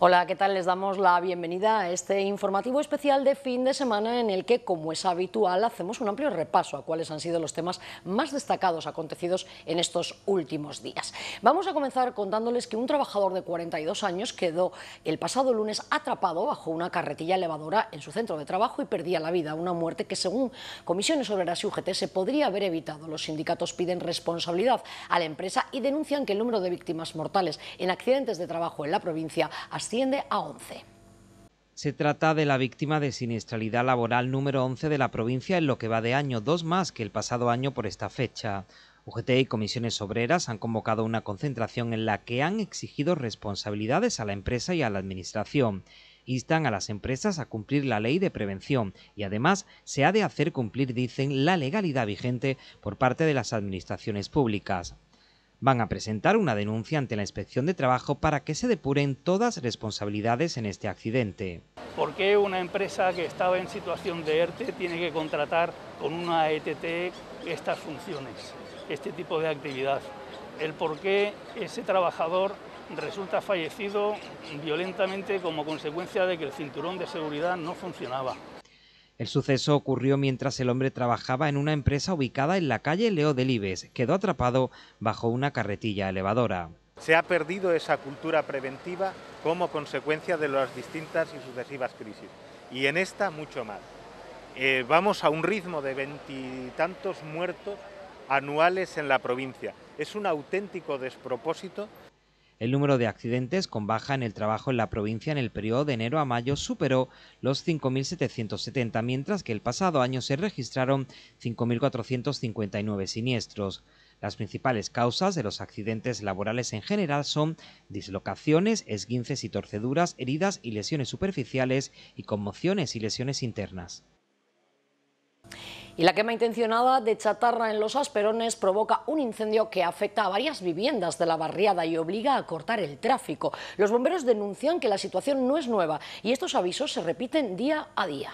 Hola, ¿qué tal? Les damos la bienvenida a este informativo especial de fin de semana en el que, como es habitual, hacemos un amplio repaso a cuáles han sido los temas más destacados acontecidos en estos últimos días. Vamos a comenzar contándoles que un trabajador de 42 años quedó el pasado lunes atrapado bajo una carretilla elevadora en su centro de trabajo y perdía la vida, una muerte que según comisiones obreras y UGT se podría haber evitado. Los sindicatos piden responsabilidad a la empresa y denuncian que el número de víctimas mortales en accidentes de trabajo en la provincia ha asciende a 11. Se trata de la víctima de siniestralidad laboral número 11 de la provincia en lo que va de año, dos más que el pasado año por esta fecha. UGT y comisiones obreras han convocado una concentración en la que han exigido responsabilidades a la empresa y a la administración. Instan a las empresas a cumplir la ley de prevención y además se ha de hacer cumplir, dicen, la legalidad vigente por parte de las administraciones públicas van a presentar una denuncia ante la Inspección de Trabajo para que se depuren todas responsabilidades en este accidente. ¿Por qué una empresa que estaba en situación de ERTE tiene que contratar con una ETT estas funciones, este tipo de actividad? El por qué ese trabajador resulta fallecido violentamente como consecuencia de que el cinturón de seguridad no funcionaba. El suceso ocurrió mientras el hombre trabajaba en una empresa ubicada en la calle Leo Delibes. Quedó atrapado bajo una carretilla elevadora. Se ha perdido esa cultura preventiva como consecuencia de las distintas y sucesivas crisis, y en esta mucho más. Eh, vamos a un ritmo de veintitantos muertos anuales en la provincia. Es un auténtico despropósito el número de accidentes con baja en el trabajo en la provincia en el periodo de enero a mayo superó los 5.770, mientras que el pasado año se registraron 5.459 siniestros. Las principales causas de los accidentes laborales en general son dislocaciones, esguinces y torceduras, heridas y lesiones superficiales y conmociones y lesiones internas. Y la quema intencionada de chatarra en los Asperones provoca un incendio que afecta a varias viviendas de la barriada y obliga a cortar el tráfico. Los bomberos denuncian que la situación no es nueva y estos avisos se repiten día a día.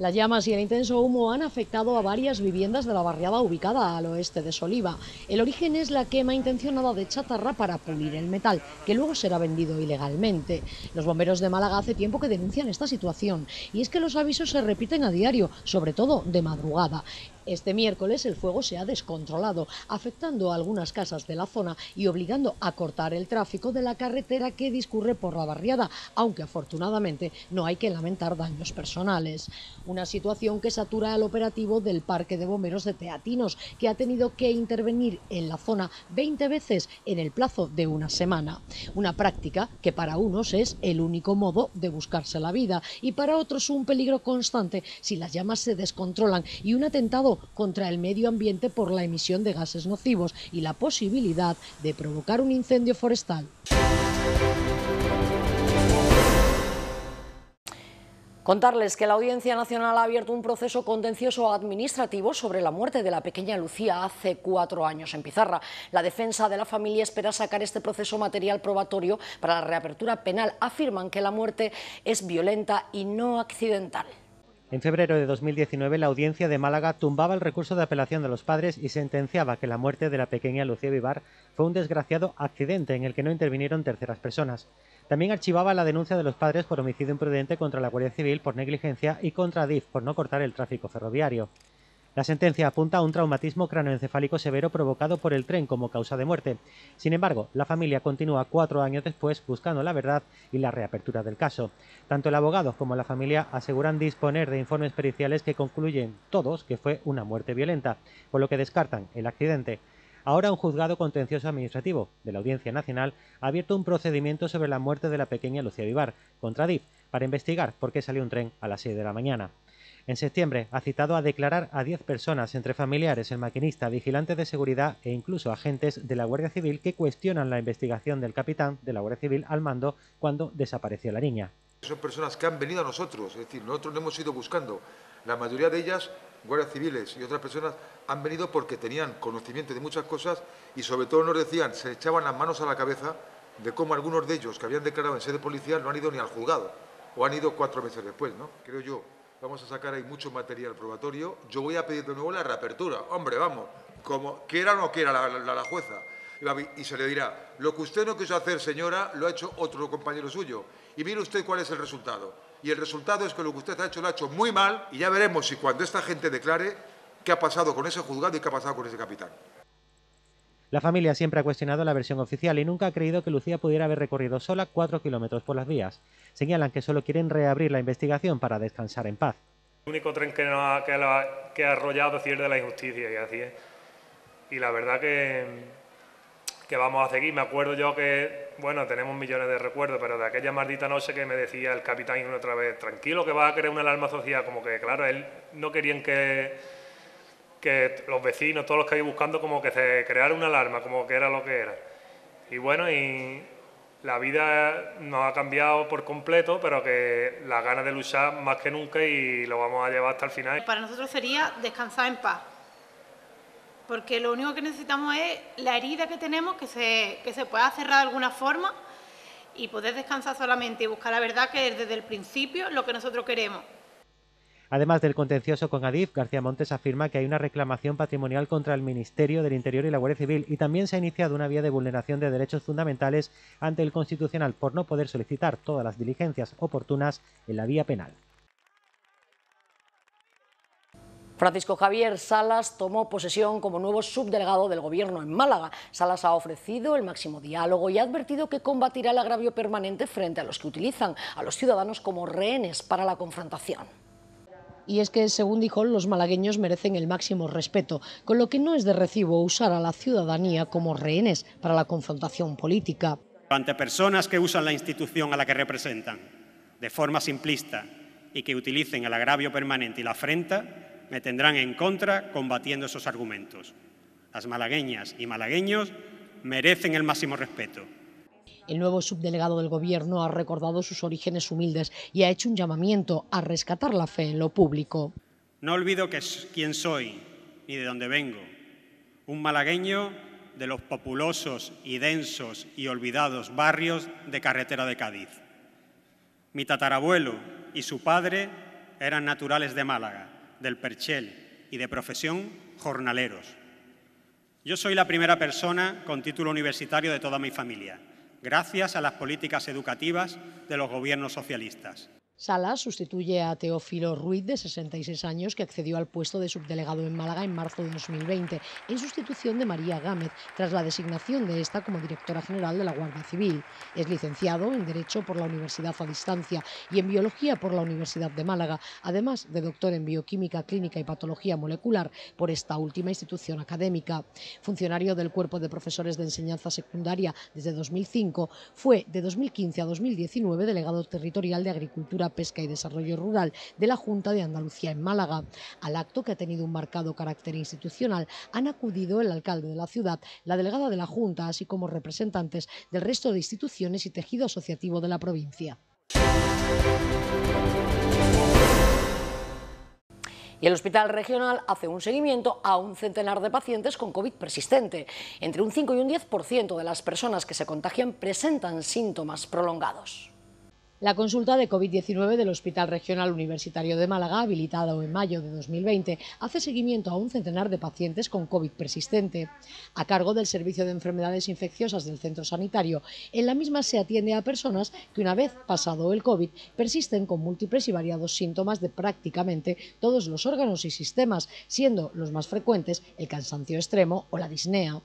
Las llamas y el intenso humo han afectado a varias viviendas de la barriada ubicada al oeste de Soliva. El origen es la quema intencionada de chatarra para pulir el metal, que luego será vendido ilegalmente. Los bomberos de Málaga hace tiempo que denuncian esta situación, y es que los avisos se repiten a diario, sobre todo de madrugada. Este miércoles el fuego se ha descontrolado, afectando a algunas casas de la zona y obligando a cortar el tráfico de la carretera que discurre por la barriada, aunque afortunadamente no hay que lamentar daños personales. Una situación que satura al operativo del Parque de Bomberos de Teatinos, que ha tenido que intervenir en la zona 20 veces en el plazo de una semana. Una práctica que para unos es el único modo de buscarse la vida y para otros un peligro constante si las llamas se descontrolan y un atentado contra el medio ambiente por la emisión de gases nocivos y la posibilidad de provocar un incendio forestal. Contarles que la Audiencia Nacional ha abierto un proceso contencioso administrativo sobre la muerte de la pequeña Lucía hace cuatro años en Pizarra. La defensa de la familia espera sacar este proceso material probatorio para la reapertura penal. Afirman que la muerte es violenta y no accidental. En febrero de 2019, la audiencia de Málaga tumbaba el recurso de apelación de los padres y sentenciaba que la muerte de la pequeña Lucía Vivar fue un desgraciado accidente en el que no intervinieron terceras personas. También archivaba la denuncia de los padres por homicidio imprudente contra la Guardia Civil por negligencia y contra DIF por no cortar el tráfico ferroviario. La sentencia apunta a un traumatismo cranoencefálico severo provocado por el tren como causa de muerte. Sin embargo, la familia continúa cuatro años después buscando la verdad y la reapertura del caso. Tanto el abogado como la familia aseguran disponer de informes periciales que concluyen todos que fue una muerte violenta, por lo que descartan el accidente. Ahora un juzgado contencioso administrativo de la Audiencia Nacional ha abierto un procedimiento sobre la muerte de la pequeña Lucía Vivar contra DIF para investigar por qué salió un tren a las 6 de la mañana. En septiembre, ha citado a declarar a 10 personas, entre familiares, el maquinista, vigilantes de seguridad e incluso agentes de la Guardia Civil que cuestionan la investigación del capitán de la Guardia Civil al mando cuando desapareció la niña. Son personas que han venido a nosotros, es decir, nosotros no hemos ido buscando. La mayoría de ellas, guardias civiles y otras personas, han venido porque tenían conocimiento de muchas cosas y sobre todo nos decían, se echaban las manos a la cabeza de cómo algunos de ellos que habían declarado en sede policial no han ido ni al juzgado o han ido cuatro meses después, ¿no? Creo yo Vamos a sacar ahí mucho material probatorio. Yo voy a pedir de nuevo la reapertura. Hombre, vamos, como quiera o no quiera la, la jueza. Y se le dirá, lo que usted no quiso hacer, señora, lo ha hecho otro compañero suyo. Y mire usted cuál es el resultado. Y el resultado es que lo que usted ha hecho lo ha hecho muy mal y ya veremos si cuando esta gente declare qué ha pasado con ese juzgado y qué ha pasado con ese capitán. La familia siempre ha cuestionado la versión oficial y nunca ha creído que Lucía pudiera haber recorrido sola cuatro kilómetros por las vías. Señalan que solo quieren reabrir la investigación para descansar en paz. El único tren que, ha, que, arrollado es de la injusticia y así es. Y la verdad que, vamos a seguir. Me acuerdo yo que, bueno, tenemos millones de recuerdos, pero de aquella maldita noche que me decía el capitán una otra vez, tranquilo que va a crear una alarma social, como que, claro, él no querían que que los vecinos, todos los que había buscando, como que se creara una alarma, como que era lo que era. Y bueno, y la vida nos ha cambiado por completo, pero que las ganas de luchar más que nunca y lo vamos a llevar hasta el final. Para nosotros sería descansar en paz, porque lo único que necesitamos es la herida que tenemos, que se, pueda cerrar de alguna forma y poder descansar solamente y buscar la verdad que es desde el principio lo que nosotros queremos. Además del contencioso con Adif, García Montes afirma que hay una reclamación patrimonial contra el Ministerio del Interior y la Guardia Civil y también se ha iniciado una vía de vulneración de derechos fundamentales ante el Constitucional por no poder solicitar todas las diligencias oportunas en la vía penal. Francisco Javier Salas tomó posesión como nuevo subdelegado del Gobierno en Málaga. Salas ha ofrecido el máximo diálogo y ha advertido que combatirá el agravio permanente frente a los que utilizan a los ciudadanos como rehenes para la confrontación y es que, según dijo, los malagueños merecen el máximo respeto, con lo que no es de recibo usar a la ciudadanía como rehenes para la confrontación política. Ante personas que usan la institución a la que representan de forma simplista y que utilicen el agravio permanente y la afrenta, me tendrán en contra combatiendo esos argumentos. Las malagueñas y malagueños merecen el máximo respeto. El nuevo subdelegado del Gobierno ha recordado sus orígenes humildes y ha hecho un llamamiento a rescatar la fe en lo público. No olvido que quién soy ni de dónde vengo. Un malagueño de los populosos y densos y olvidados barrios de carretera de Cádiz. Mi tatarabuelo y su padre eran naturales de Málaga, del Perchel y de profesión jornaleros. Yo soy la primera persona con título universitario de toda mi familia gracias a las políticas educativas de los gobiernos socialistas. Sala sustituye a Teófilo Ruiz, de 66 años, que accedió al puesto de subdelegado en Málaga en marzo de 2020, en sustitución de María Gámez, tras la designación de esta como directora general de la Guardia Civil. Es licenciado en Derecho por la Universidad a Distancia y en Biología por la Universidad de Málaga, además de doctor en Bioquímica Clínica y Patología Molecular por esta última institución académica. Funcionario del Cuerpo de Profesores de Enseñanza Secundaria desde 2005, fue de 2015 a 2019 delegado territorial de Agricultura Pesca y Desarrollo Rural de la Junta de Andalucía en Málaga. Al acto, que ha tenido un marcado carácter institucional, han acudido el alcalde de la ciudad, la delegada de la Junta, así como representantes del resto de instituciones y tejido asociativo de la provincia. Y el Hospital Regional hace un seguimiento a un centenar de pacientes con COVID persistente. Entre un 5 y un 10% de las personas que se contagian presentan síntomas prolongados la consulta de COVID-19 del Hospital Regional Universitario de Málaga, habilitado en mayo de 2020, hace seguimiento a un centenar de pacientes con COVID persistente. A cargo del Servicio de Enfermedades Infecciosas del Centro Sanitario, en la misma se atiende a personas que una vez pasado el COVID persisten con múltiples y variados síntomas de prácticamente todos los órganos y sistemas, siendo los más frecuentes el cansancio extremo o la disnea.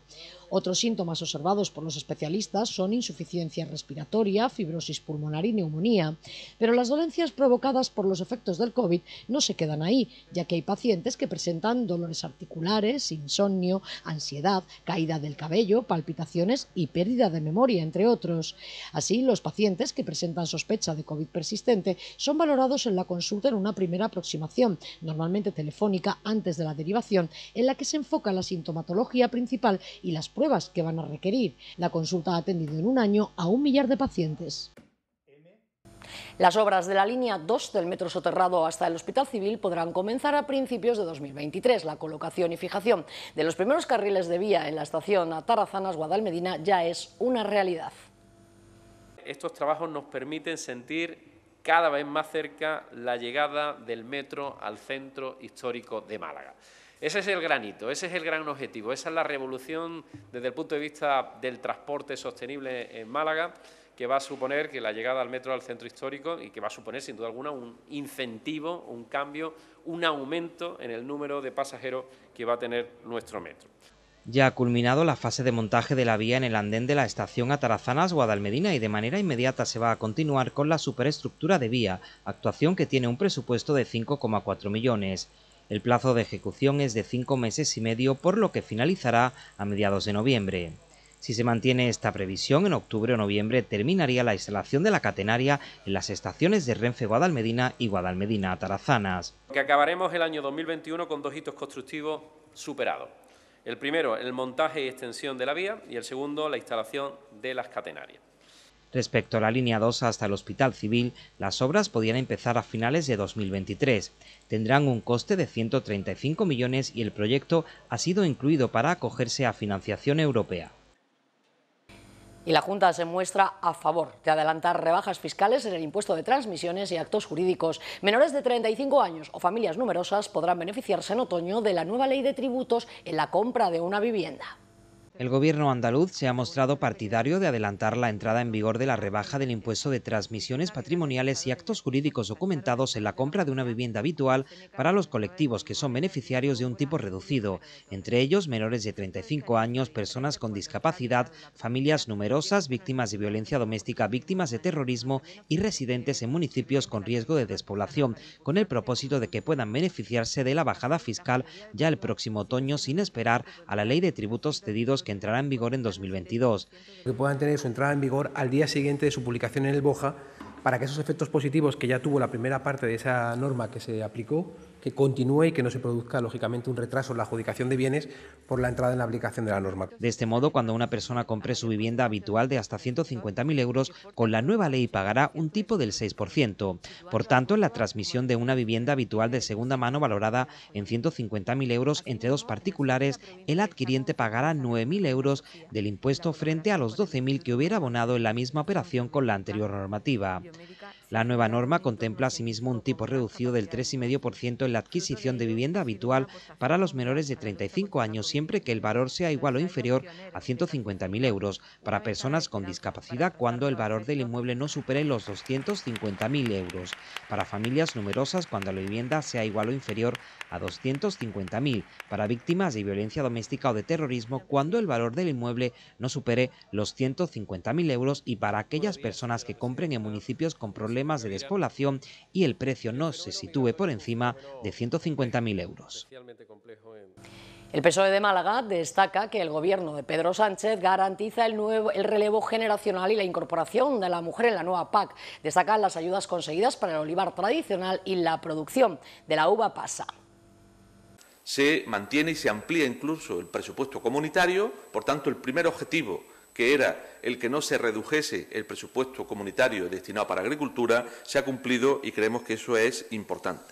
Otros síntomas observados por los especialistas son insuficiencia respiratoria, fibrosis pulmonar y neumonía. Pero las dolencias provocadas por los efectos del COVID no se quedan ahí, ya que hay pacientes que presentan dolores articulares, insomnio, ansiedad, caída del cabello, palpitaciones y pérdida de memoria, entre otros. Así, los pacientes que presentan sospecha de COVID persistente son valorados en la consulta en una primera aproximación, normalmente telefónica antes de la derivación, en la que se enfoca la sintomatología principal y las pruebas que van a requerir. La consulta ha atendido en un año a un millar de pacientes. Las obras de la línea 2 del metro soterrado hasta el Hospital Civil podrán comenzar a principios de 2023. La colocación y fijación de los primeros carriles de vía en la estación atarazanas Guadalmedina ya es una realidad. Estos trabajos nos permiten sentir cada vez más cerca la llegada del metro al centro histórico de Málaga. Ese es el granito, ese es el gran objetivo, esa es la revolución desde el punto de vista del transporte sostenible en Málaga, que va a suponer que la llegada al metro al centro histórico y que va a suponer, sin duda alguna, un incentivo, un cambio, un aumento en el número de pasajeros que va a tener nuestro metro. Ya ha culminado la fase de montaje de la vía en el andén de la estación Atarazanas Guadalmedina y de manera inmediata se va a continuar con la superestructura de vía, actuación que tiene un presupuesto de 5,4 millones. El plazo de ejecución es de cinco meses y medio, por lo que finalizará a mediados de noviembre. Si se mantiene esta previsión, en octubre o noviembre terminaría la instalación de la catenaria en las estaciones de Renfe Guadalmedina y Guadalmedina Tarazanas. Que acabaremos el año 2021 con dos hitos constructivos superados. El primero, el montaje y extensión de la vía y el segundo, la instalación de las catenarias. Respecto a la línea 2 hasta el Hospital Civil, las obras podrían empezar a finales de 2023. Tendrán un coste de 135 millones y el proyecto ha sido incluido para acogerse a financiación europea. Y la Junta se muestra a favor de adelantar rebajas fiscales en el impuesto de transmisiones y actos jurídicos. Menores de 35 años o familias numerosas podrán beneficiarse en otoño de la nueva ley de tributos en la compra de una vivienda. El gobierno andaluz se ha mostrado partidario de adelantar la entrada en vigor de la rebaja del impuesto de transmisiones patrimoniales y actos jurídicos documentados en la compra de una vivienda habitual para los colectivos que son beneficiarios de un tipo reducido, entre ellos menores de 35 años, personas con discapacidad, familias numerosas, víctimas de violencia doméstica, víctimas de terrorismo y residentes en municipios con riesgo de despoblación, con el propósito de que puedan beneficiarse de la bajada fiscal ya el próximo otoño sin esperar a la ley de tributos cedidos que entrará en vigor en 2022. Que puedan tener su entrada en vigor al día siguiente de su publicación en el BOJA para que esos efectos positivos que ya tuvo la primera parte de esa norma que se aplicó que continúe y que no se produzca, lógicamente, un retraso en la adjudicación de bienes por la entrada en la aplicación de la norma. De este modo, cuando una persona compre su vivienda habitual de hasta 150.000 euros, con la nueva ley pagará un tipo del 6%. Por tanto, en la transmisión de una vivienda habitual de segunda mano valorada en 150.000 euros entre dos particulares, el adquiriente pagará 9.000 euros del impuesto frente a los 12.000 que hubiera abonado en la misma operación con la anterior normativa. La nueva norma contempla asimismo un tipo reducido del 3,5% en la adquisición de vivienda habitual para los menores de 35 años siempre que el valor sea igual o inferior a 150.000 euros, para personas con discapacidad cuando el valor del inmueble no supere los 250.000 euros, para familias numerosas cuando la vivienda sea igual o inferior a 250.000, para víctimas de violencia doméstica o de terrorismo cuando el valor del inmueble no supere los 150.000 euros y para aquellas personas que compren en municipios con problemas de despoblación y el precio no se sitúe por encima de 150.000 euros. El PSOE de Málaga destaca que el gobierno de Pedro Sánchez garantiza el, nuevo, el relevo generacional y la incorporación de la mujer en la nueva PAC. Destacan las ayudas conseguidas para el olivar tradicional y la producción de la uva pasa se mantiene y se amplía incluso el presupuesto comunitario. Por tanto, el primer objetivo que era el que no se redujese el presupuesto comunitario destinado para agricultura, se ha cumplido y creemos que eso es importante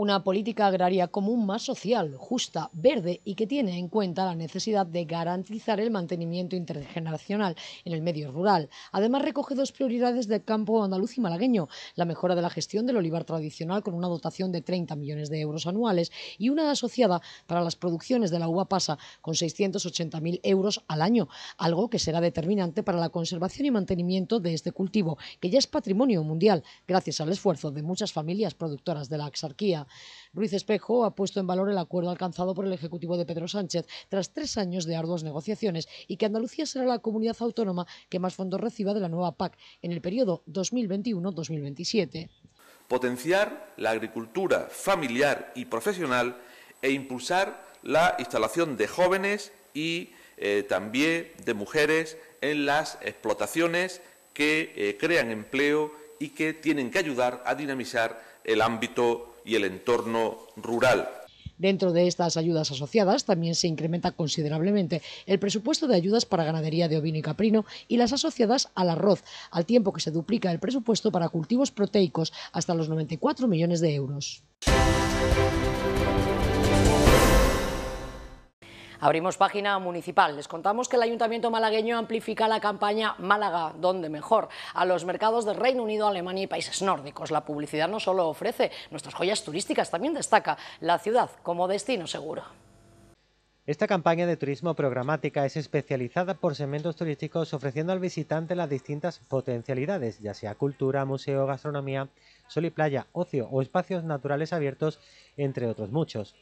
una política agraria común más social, justa, verde y que tiene en cuenta la necesidad de garantizar el mantenimiento intergeneracional en el medio rural. Además, recoge dos prioridades del campo andaluz y malagueño, la mejora de la gestión del olivar tradicional con una dotación de 30 millones de euros anuales y una asociada para las producciones de la uva pasa con 680.000 euros al año, algo que será determinante para la conservación y mantenimiento de este cultivo, que ya es patrimonio mundial gracias al esfuerzo de muchas familias productoras de la axarquía. Ruiz Espejo ha puesto en valor el acuerdo alcanzado por el Ejecutivo de Pedro Sánchez tras tres años de arduas negociaciones y que Andalucía será la comunidad autónoma que más fondos reciba de la nueva PAC en el periodo 2021-2027. Potenciar la agricultura familiar y profesional e impulsar la instalación de jóvenes y eh, también de mujeres en las explotaciones que eh, crean empleo y que tienen que ayudar a dinamizar el ámbito el entorno rural. Dentro de estas ayudas asociadas también se incrementa considerablemente el presupuesto de ayudas para ganadería de ovino y caprino y las asociadas al arroz, al tiempo que se duplica el presupuesto para cultivos proteicos hasta los 94 millones de euros. Abrimos página municipal. Les contamos que el Ayuntamiento malagueño amplifica la campaña Málaga, donde mejor, a los mercados del Reino Unido, Alemania y países nórdicos. La publicidad no solo ofrece nuestras joyas turísticas, también destaca la ciudad como destino seguro. Esta campaña de turismo programática es especializada por segmentos turísticos ofreciendo al visitante las distintas potencialidades, ya sea cultura, museo, gastronomía, sol y playa, ocio o espacios naturales abiertos, entre otros muchos.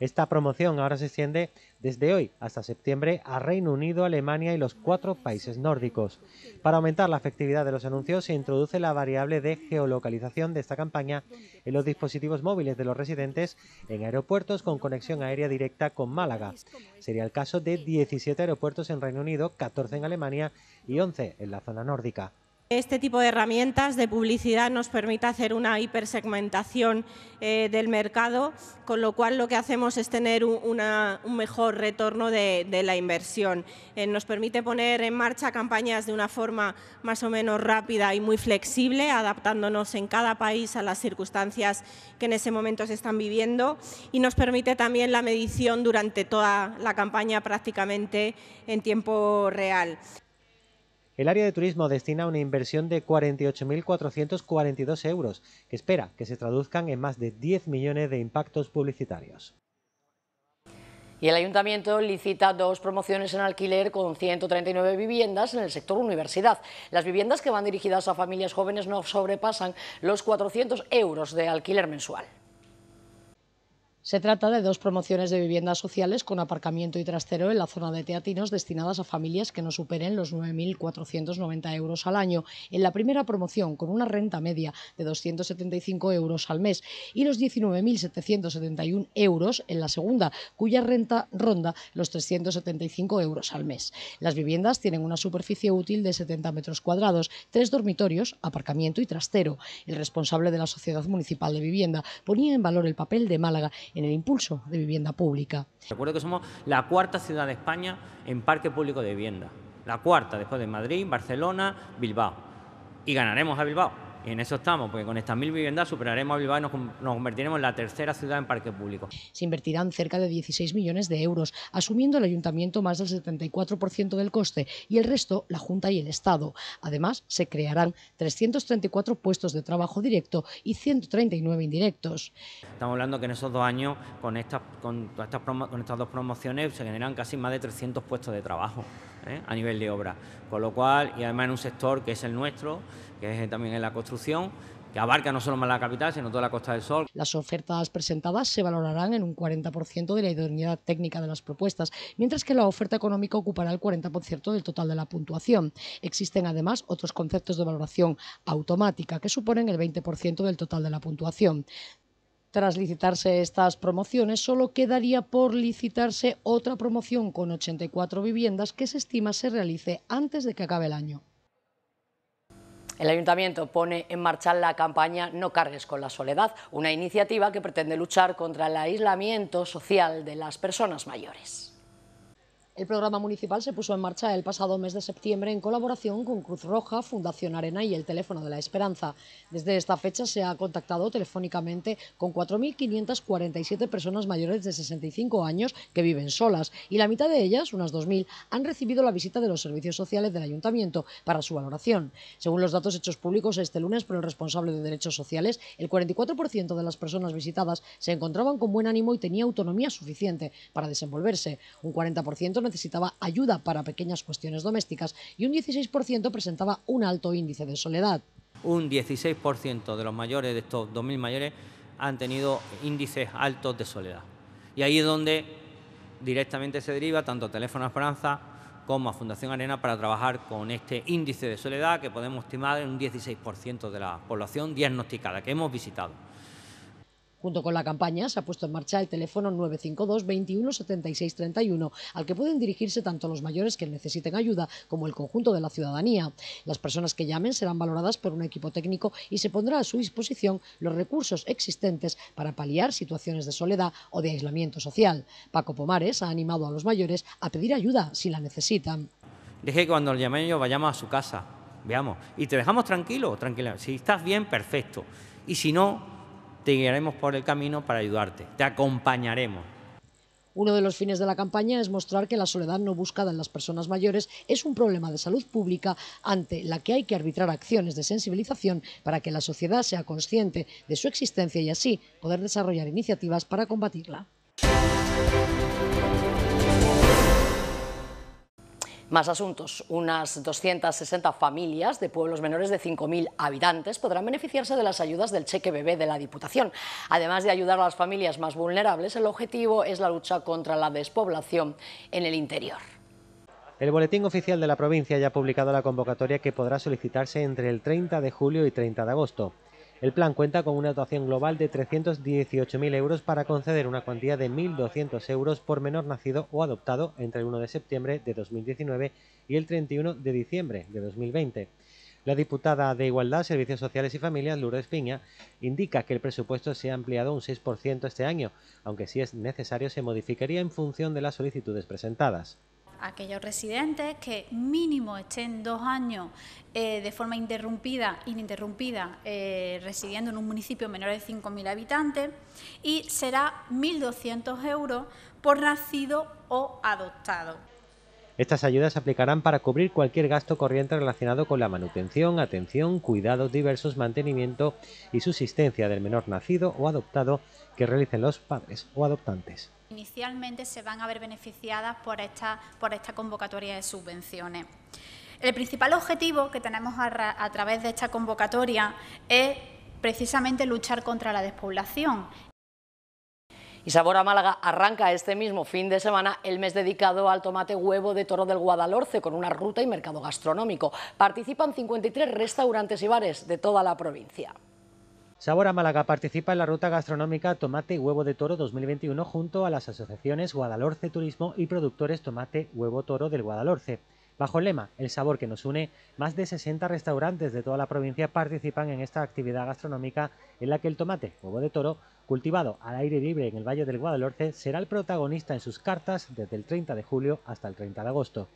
Esta promoción ahora se extiende desde hoy hasta septiembre a Reino Unido, Alemania y los cuatro países nórdicos. Para aumentar la efectividad de los anuncios se introduce la variable de geolocalización de esta campaña en los dispositivos móviles de los residentes en aeropuertos con conexión aérea directa con Málaga. Sería el caso de 17 aeropuertos en Reino Unido, 14 en Alemania y 11 en la zona nórdica. Este tipo de herramientas de publicidad nos permite hacer una hipersegmentación eh, del mercado, con lo cual lo que hacemos es tener un, mejor retorno de, la inversión. Eh, nos permite poner en marcha campañas de una forma más o menos rápida y muy flexible, adaptándonos en cada país a las circunstancias que en ese momento se están viviendo y nos permite también la medición durante toda la campaña prácticamente en tiempo real. El área de turismo destina una inversión de 48.442 euros, que espera que se traduzcan en más de 10 millones de impactos publicitarios. Y el ayuntamiento licita dos promociones en alquiler con 139 viviendas en el sector universidad. Las viviendas que van dirigidas a familias jóvenes no sobrepasan los 400 euros de alquiler mensual. Se trata de dos promociones de viviendas sociales con aparcamiento y trastero en la zona de Teatinos destinadas a familias que no superen los 9.490 euros al año. En la primera promoción, con una renta media de 275 euros al mes y los 19.771 euros en la segunda, cuya renta ronda los 375 euros al mes. Las viviendas tienen una superficie útil de 70 metros cuadrados, tres dormitorios, aparcamiento y trastero. El responsable de la Sociedad Municipal de Vivienda ponía en valor el papel de Málaga en el impulso de vivienda pública. Recuerdo que somos la cuarta ciudad de España en parque público de vivienda. La cuarta, después de Madrid, Barcelona, Bilbao. Y ganaremos a Bilbao en eso estamos, porque con estas mil viviendas superaremos a Bilbao y nos, convertiremos en la tercera ciudad en parque público. Se invertirán cerca de 16 millones de euros, asumiendo el ayuntamiento más del 74% del coste y el resto la Junta y el Estado. Además, se crearán 334 puestos de trabajo directo y 139 indirectos. Estamos hablando que en esos dos años, con estas dos promociones, se generan casi más de 300 puestos de trabajo. ¿eh? a nivel de obra. Con lo cual, y además en un sector que es el nuestro, que es también en la construcción, que abarca no solo más la capital, sino toda la Costa del Sol. Las ofertas presentadas se valorarán en un 40% de la idoneidad técnica de las propuestas, mientras que la oferta económica ocupará el 40% del total de la puntuación. Existen además otros conceptos de valoración automática que suponen el 20% del total de la puntuación. Tras licitarse estas promociones, solo quedaría por licitarse otra promoción con 84 viviendas que se estima se realice antes de que acabe el año. El Ayuntamiento pone en marcha la campaña No cargues con la soledad, una iniciativa que pretende luchar contra el aislamiento social de las personas mayores. El programa municipal se puso en marcha el pasado mes de septiembre en colaboración con Cruz Roja, Fundación Arena y el Teléfono de la Esperanza. Desde esta fecha se ha contactado telefónicamente con 4.547 personas mayores de 65 años que viven solas y la mitad de ellas, unas 2.000, han recibido la visita de los servicios sociales del Ayuntamiento para su valoración. Según los datos hechos públicos este lunes por el responsable de Derechos Sociales, el 44% de las personas visitadas se encontraban con buen ánimo y tenía autonomía suficiente para desenvolverse. Un 40% necesitaba ayuda para pequeñas cuestiones domésticas y un 16% presentaba un alto índice de soledad. Un 16% de los mayores, de estos 2.000 mayores, han tenido índices altos de soledad. Y ahí es donde directamente se deriva tanto Teléfono Esperanza como a Fundación Arena para trabajar con este índice de soledad que podemos estimar en un 16% de la población diagnosticada que hemos visitado. Junto con la campaña se ha puesto en marcha el teléfono 952 21 76 31, al que pueden dirigirse tanto los mayores que necesiten ayuda como el conjunto de la ciudadanía. Las personas que llamen serán valoradas por un equipo técnico y se pondrá a su disposición los recursos existentes para paliar situaciones de soledad o de aislamiento social. Paco Pomares ha animado a los mayores a pedir ayuda si la necesitan. Deje que cuando llamen yo vayamos a su casa, veamos, y te dejamos tranquilo, tranquila. Si estás bien, perfecto. Y si no, te guiaremos por el camino para ayudarte, te acompañaremos. Uno de los fines de la campaña es mostrar que la soledad no buscada en las personas mayores es un problema de salud pública ante la que hay que arbitrar acciones de sensibilización para que la sociedad sea consciente de su existencia y así poder desarrollar iniciativas para combatirla. Más asuntos. Unas 260 familias de pueblos menores de 5.000 habitantes podrán beneficiarse de las ayudas del cheque bebé de la Diputación. Además de ayudar a las familias más vulnerables, el objetivo es la lucha contra la despoblación en el interior. El Boletín Oficial de la Provincia ya ha publicado la convocatoria que podrá solicitarse entre el 30 de julio y 30 de agosto. El plan cuenta con una dotación global de 318.000 euros para conceder una cuantía de 1.200 euros por menor nacido o adoptado entre el 1 de septiembre de 2019 y el 31 de diciembre de 2020. La diputada de Igualdad, Servicios Sociales y Familias, Lourdes Piña, indica que el presupuesto se ha ampliado un 6% este año, aunque si es necesario se modificaría en función de las solicitudes presentadas aquellos residentes que mínimo estén dos años eh, de forma interrumpida, ininterrumpida, eh, residiendo en un municipio menor de 5.000 habitantes y será 1.200 euros por nacido o adoptado. Estas ayudas se aplicarán para cubrir cualquier gasto corriente relacionado con la manutención, atención, cuidados diversos, mantenimiento y subsistencia del menor nacido o adoptado que realicen los padres o adoptantes inicialmente se van a ver beneficiadas por esta, convocatoria de subvenciones. El principal objetivo que tenemos a, través de esta convocatoria es precisamente luchar contra la despoblación y Málaga arranca este mismo fin de semana el mes dedicado al tomate huevo de Toro del Guadalhorce con una ruta y mercado gastronómico. Participan 53 restaurantes y bares de toda la provincia. Sabor a Málaga participa en la ruta gastronómica Tomate y Huevo de Toro 2021 junto a las asociaciones Guadalhorce Turismo y productores Tomate Huevo Toro del Guadalhorce. Bajo el lema El sabor que nos une, más de 60 restaurantes de toda la provincia participan en esta actividad gastronómica en la que el tomate, huevo de toro, cultivado al aire libre en el Valle del Guadalhorce, será el protagonista en sus cartas desde el 30 de julio hasta el 30 de agosto.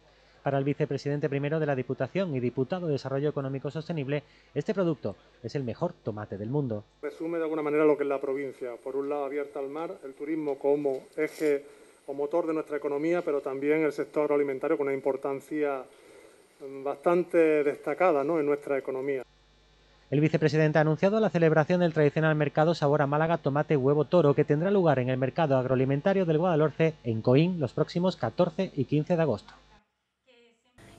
Para el vicepresidente primero de la Diputación y diputado de Desarrollo Económico Sostenible, este producto es el mejor tomate del mundo. Resume de alguna manera lo que es la provincia. Por un lado, abierta al mar, el turismo como eje o motor de nuestra economía, pero también el sector agroalimentario con una importancia bastante destacada en nuestra economía. El vicepresidente ha anunciado la celebración del tradicional mercado Sabor a Málaga Tomate Huevo Toro que tendrá lugar en el mercado agroalimentario del Guadalhorce en Coín los próximos 14 y 15 de agosto.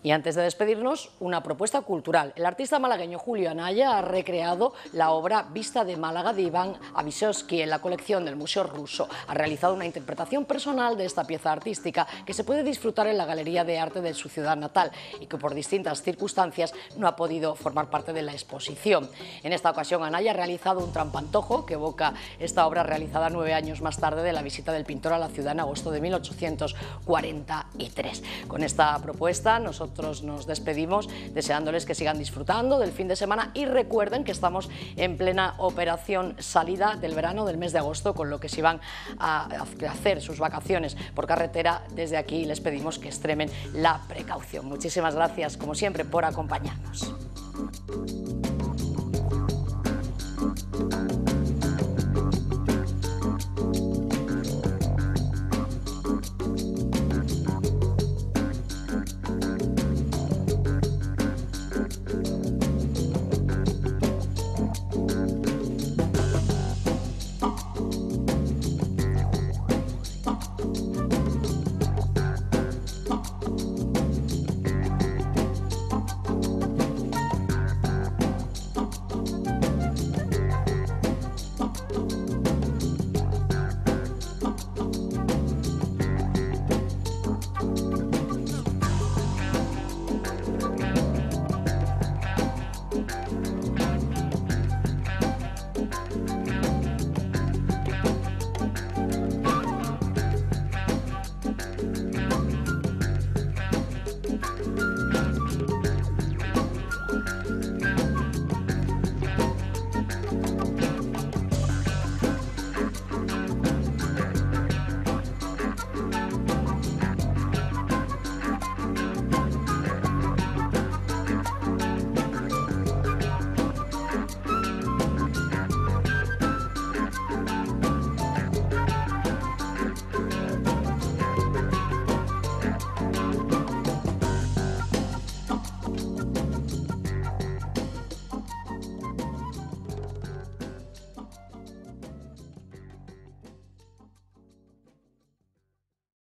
Y antes de despedirnos, una propuesta cultural. El artista malagueño Julio Anaya ha recreado la obra Vista de Málaga de Iván Avisovsky en la colección del Museo Ruso. Ha realizado una interpretación personal de esta pieza artística que se puede disfrutar en la Galería de Arte de su ciudad natal y que por distintas circunstancias no ha podido formar parte de la exposición. En esta ocasión, Anaya ha realizado un trampantojo que evoca esta obra realizada nueve años más tarde de la visita del pintor a la ciudad en agosto de 1843. Con esta propuesta, nosotros nosotros nos despedimos deseándoles que sigan disfrutando del fin de semana y recuerden que estamos en plena operación salida del verano del mes de agosto, con lo que si van a hacer sus vacaciones por carretera, desde aquí les pedimos que extremen la precaución. Muchísimas gracias, como siempre, por acompañarnos.